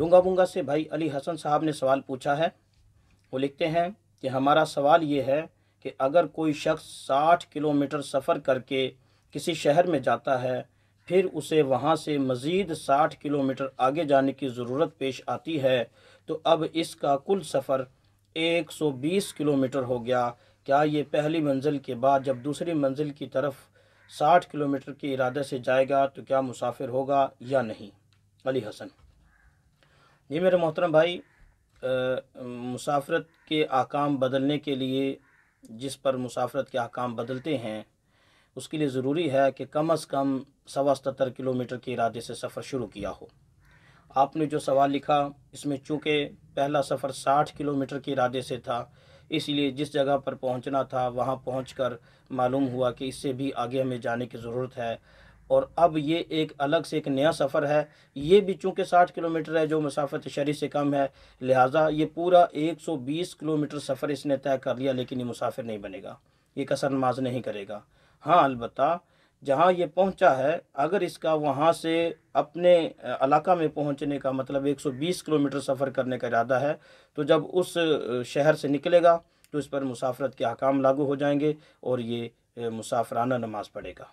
बुंगा से भाई अली हसन साहब ने सवाल पूछा है वो लिखते हैं कि हमारा सवाल ये है कि अगर कोई शख्स 60 किलोमीटर सफ़र करके किसी शहर में जाता है फिर उसे वहाँ से मज़ीद 60 किलोमीटर आगे जाने की ज़रूरत पेश आती है तो अब इसका कुल सफ़र 120 किलोमीटर हो गया क्या ये पहली मंजिल के बाद जब दूसरी मंजिल की तरफ 60 किलोमीटर के इरादे से जाएगा तो क्या मुसाफिर होगा या नहीं अली हसन जी मेरे मोहतरम भाई मुसाफरत के आकाम बदलने के लिए जिस पर मुसाफरत के अहकाम बदलते हैं उसके लिए ज़रूरी है कि कम अज़ कम सवा सतर किलोमीटर के इरादे से सफ़र शुरू किया हो आपने जो सवाल लिखा इसमें चूँकि पहला सफ़र साठ किलोमीटर के इरादे से था इसलिए जिस जगह पर पहुंचना था वहां पहुंचकर मालूम हुआ कि इससे भी आगे हमें जाने की ज़रूरत है और अब ये एक अलग से एक नया सफ़र है ये भी चूँकि 60 किलोमीटर है जो मसाफत शरी से कम है लिहाजा ये पूरा 120 किलोमीटर सफ़र इसने तय कर लिया लेकिन ये मुसाफिर नहीं बनेगा ये कसर नमाज नहीं करेगा हाँ अलबत् जहाँ ये पहुँचा है अगर इसका वहाँ से अपने इलाका में पहुँचने का मतलब 120 किलोमीटर सफ़र करने का इरादा है तो जब उस शहर से निकलेगा तो इस पर मुसाफरत के अहकाम लागू हो जाएंगे और ये मुसाफराना नमाज़ पढ़ेगा